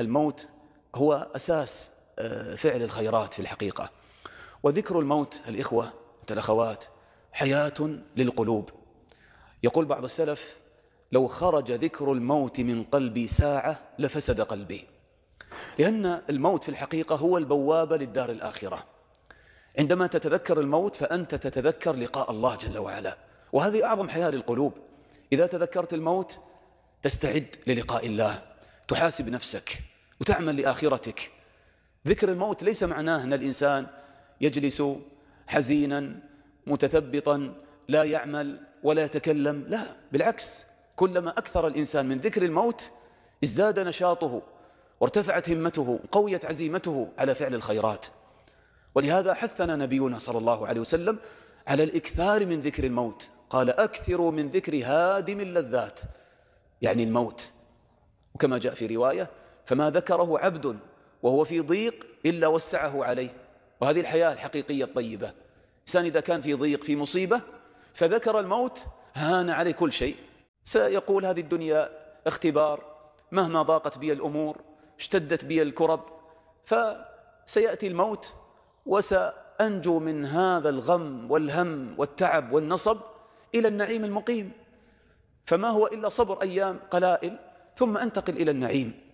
الموت هو أساس آه، فعل الخيرات في الحقيقة وذكر الموت الإخوة الأخوات حياة للقلوب يقول بعض السلف لو خرج ذكر الموت من قلبي ساعة لفسد قلبي لأن الموت في الحقيقة هو البوابة للدار الآخرة عندما تتذكر الموت فأنت تتذكر لقاء الله جل وعلا وهذه أعظم حياة للقلوب إذا تذكرت الموت تستعد للقاء الله تحاسب نفسك وتعمل لآخرتك ذكر الموت ليس معناه أن الإنسان يجلس حزينا متثبطا لا يعمل ولا يتكلم لا بالعكس كلما أكثر الإنسان من ذكر الموت ازداد نشاطه وارتفعت همته قويت عزيمته على فعل الخيرات ولهذا حثنا نبينا صلى الله عليه وسلم على الإكثار من ذكر الموت قال أكثروا من ذكر هادم اللذات يعني الموت وكما جاء في رواية فما ذكره عبد وهو في ضيق إلا وسعه عليه وهذه الحياة الحقيقية الطيبة إنسان إذا كان في ضيق في مصيبة فذكر الموت هان عليه كل شيء سيقول هذه الدنيا اختبار مهما ضاقت بي الأمور اشتدت بي الكرب فسيأتي الموت وسأنجو من هذا الغم والهم والتعب والنصب إلى النعيم المقيم فما هو إلا صبر أيام قلائل ثم أنتقل إلى النعيم